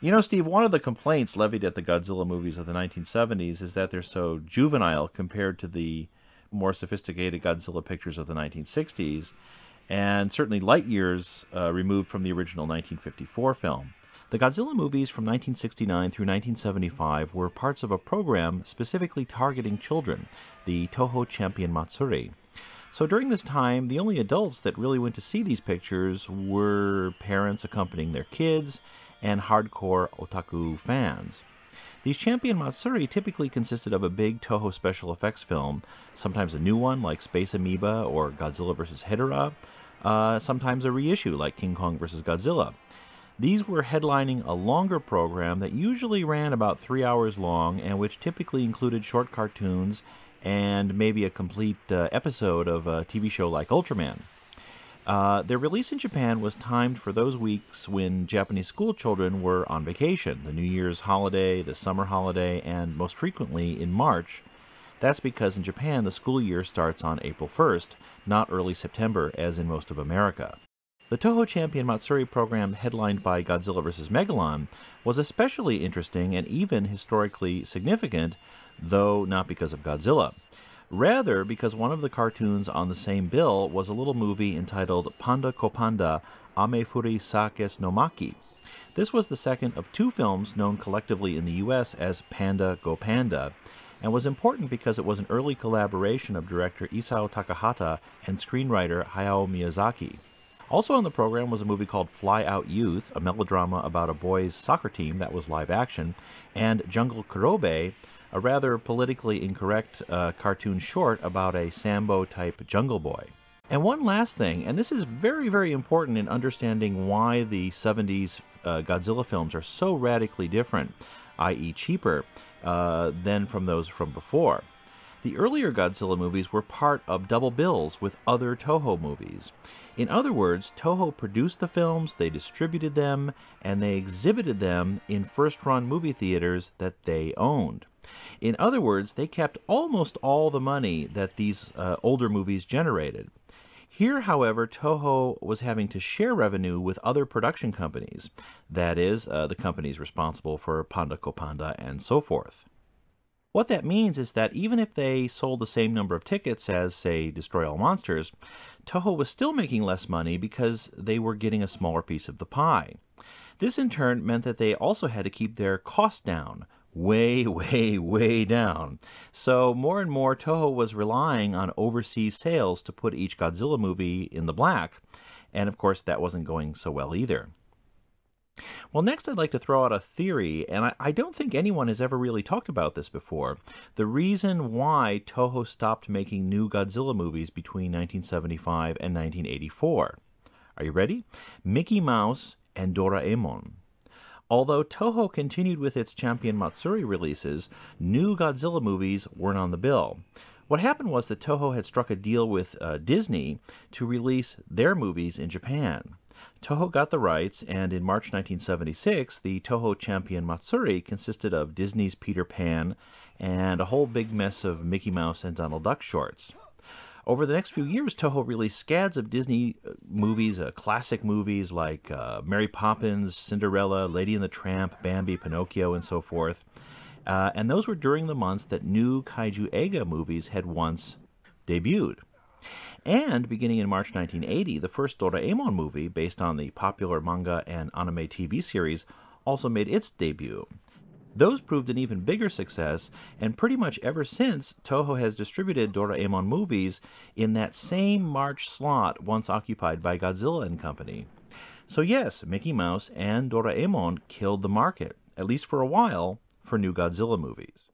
You know, Steve, one of the complaints levied at the Godzilla movies of the 1970s is that they're so juvenile compared to the more sophisticated Godzilla pictures of the 1960s, and certainly light years uh, removed from the original 1954 film. The Godzilla movies from 1969 through 1975 were parts of a program specifically targeting children, the Toho Champion Matsuri. So during this time, the only adults that really went to see these pictures were parents accompanying their kids and hardcore otaku fans. These Champion Matsuri typically consisted of a big Toho special effects film, sometimes a new one like Space Amoeba or Godzilla vs. Hedorah, uh, sometimes a reissue like King Kong vs. Godzilla. These were headlining a longer program that usually ran about three hours long and which typically included short cartoons and maybe a complete uh, episode of a TV show like Ultraman. Uh, their release in Japan was timed for those weeks when Japanese school children were on vacation, the New Year's holiday, the summer holiday, and most frequently in March. That's because in Japan the school year starts on April 1st, not early September as in most of America. The Toho Champion Matsuri program, headlined by Godzilla vs. Megalon, was especially interesting and even historically significant, though not because of Godzilla. Rather, because one of the cartoons on the same bill was a little movie entitled Panda Kopanda Ame Furi Sakes Nomaki. This was the second of two films known collectively in the US as Panda Go Panda, and was important because it was an early collaboration of director Isao Takahata and screenwriter Hayao Miyazaki. Also on the program was a movie called Fly Out Youth, a melodrama about a boys' soccer team that was live action, and Jungle Kurobe, a rather politically incorrect uh, cartoon short about a Sambo type jungle boy. And one last thing, and this is very, very important in understanding why the 70s uh, Godzilla films are so radically different, i.e., cheaper, uh, than from those from before. The earlier Godzilla movies were part of double bills with other Toho movies. In other words, Toho produced the films, they distributed them, and they exhibited them in first run movie theaters that they owned. In other words, they kept almost all the money that these uh, older movies generated. Here, however, Toho was having to share revenue with other production companies, that is, uh, the companies responsible for Panda Kopanda and so forth. What that means is that even if they sold the same number of tickets as, say, Destroy All Monsters, Toho was still making less money because they were getting a smaller piece of the pie. This in turn meant that they also had to keep their costs down, way, way, way down. So more and more Toho was relying on overseas sales to put each Godzilla movie in the black. And of course, that wasn't going so well either. Well, next, I'd like to throw out a theory, and I, I, don't think anyone has ever really talked about this before. The reason why Toho stopped making new Godzilla movies between 1975 and 1984. Are you ready? Mickey Mouse and Doraemon. Although Toho continued with its Champion Matsuri releases, new Godzilla movies weren't on the bill. What happened was that Toho had struck a deal with uh, Disney to release their movies in Japan. Toho got the rights, and in March 1976, the Toho Champion Matsuri consisted of Disney's Peter Pan and a whole big mess of Mickey Mouse and Donald Duck shorts. Over the next few years, Toho released scads of Disney uh, movies, uh, classic movies like uh, Mary Poppins, Cinderella, Lady and the Tramp, Bambi, Pinocchio, and so forth. Uh, and those were during the months that new Kaiju Ega movies had once debuted. And beginning in March 1980, the first Doraemon movie, based on the popular manga and anime TV series, also made its debut. Those proved an even bigger success, and pretty much ever since, Toho has distributed Doraemon movies in that same March slot once occupied by Godzilla and Company. So, yes, Mickey Mouse and Doraemon killed the market, at least for a while, for new Godzilla movies.